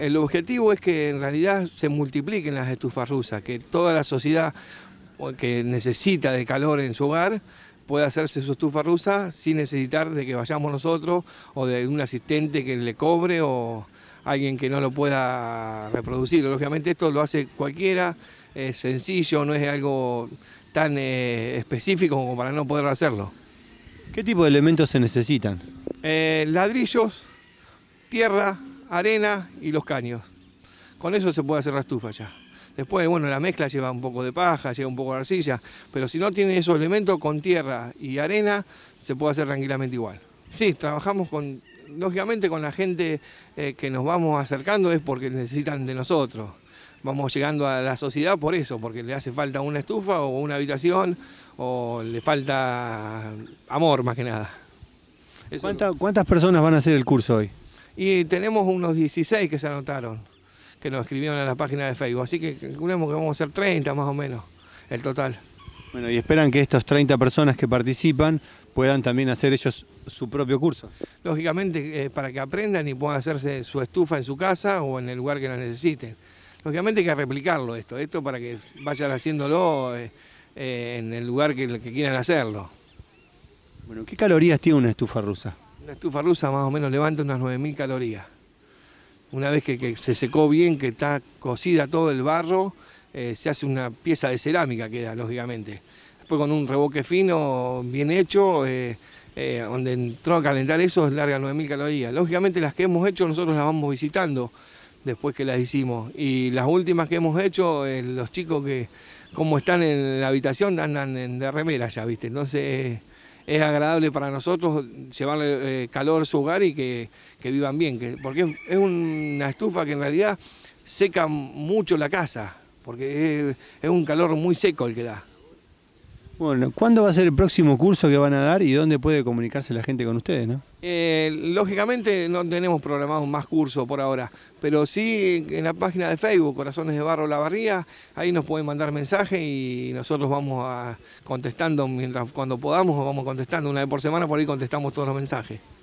El objetivo es que en realidad se multipliquen las estufas rusas, que toda la sociedad que necesita de calor en su hogar pueda hacerse su estufa rusa sin necesitar de que vayamos nosotros o de un asistente que le cobre o alguien que no lo pueda reproducir. Lógicamente esto lo hace cualquiera, es sencillo, no es algo tan eh, específico como para no poder hacerlo. ¿Qué tipo de elementos se necesitan? Eh, ladrillos, tierra, arena y los caños. Con eso se puede hacer la estufa ya. Después, bueno, la mezcla lleva un poco de paja, lleva un poco de arcilla, pero si no tiene esos elementos con tierra y arena, se puede hacer tranquilamente igual. Sí, trabajamos con, lógicamente con la gente eh, que nos vamos acercando es porque necesitan de nosotros. Vamos llegando a la sociedad por eso, porque le hace falta una estufa o una habitación o le falta amor más que nada. ¿Cuántas personas van a hacer el curso hoy? Y tenemos unos 16 que se anotaron, que nos escribieron en la página de Facebook. Así que calculemos que vamos a ser 30 más o menos, el total. Bueno, y esperan que estas 30 personas que participan puedan también hacer ellos su propio curso. Lógicamente, eh, para que aprendan y puedan hacerse su estufa en su casa o en el lugar que la necesiten. Lógicamente hay que replicarlo esto, esto para que vayan haciéndolo eh, eh, en el lugar que quieran hacerlo. Bueno, ¿qué calorías tiene una estufa rusa? La estufa rusa más o menos levanta unas 9.000 calorías. Una vez que, se secó bien, que está cocida todo el barro, eh, se hace una pieza de cerámica, queda lógicamente. Después con un reboque fino, bien hecho, eh, eh, donde entró a calentar eso, es larga 9.000 calorías. Lógicamente las que hemos hecho nosotros las vamos visitando después que las hicimos. Y las últimas que hemos hecho, los chicos que como están en la habitación andan de remera ya, ¿viste? Entonces es agradable para nosotros llevarle eh, calor a su hogar y que, vivan bien, porque es una estufa que en realidad seca mucho la casa, porque es un calor muy seco el que da. Bueno, ¿cuándo va a ser el próximo curso que van a dar y dónde puede comunicarse la gente con ustedes? ¿no? Eh, lógicamente no tenemos programado más cursos por ahora, pero sí en la página de Facebook, Corazones de Barro La Barría, ahí nos pueden mandar mensajes y nosotros vamos a contestando mientras cuando podamos, vamos contestando una vez por semana, por ahí contestamos todos los mensajes.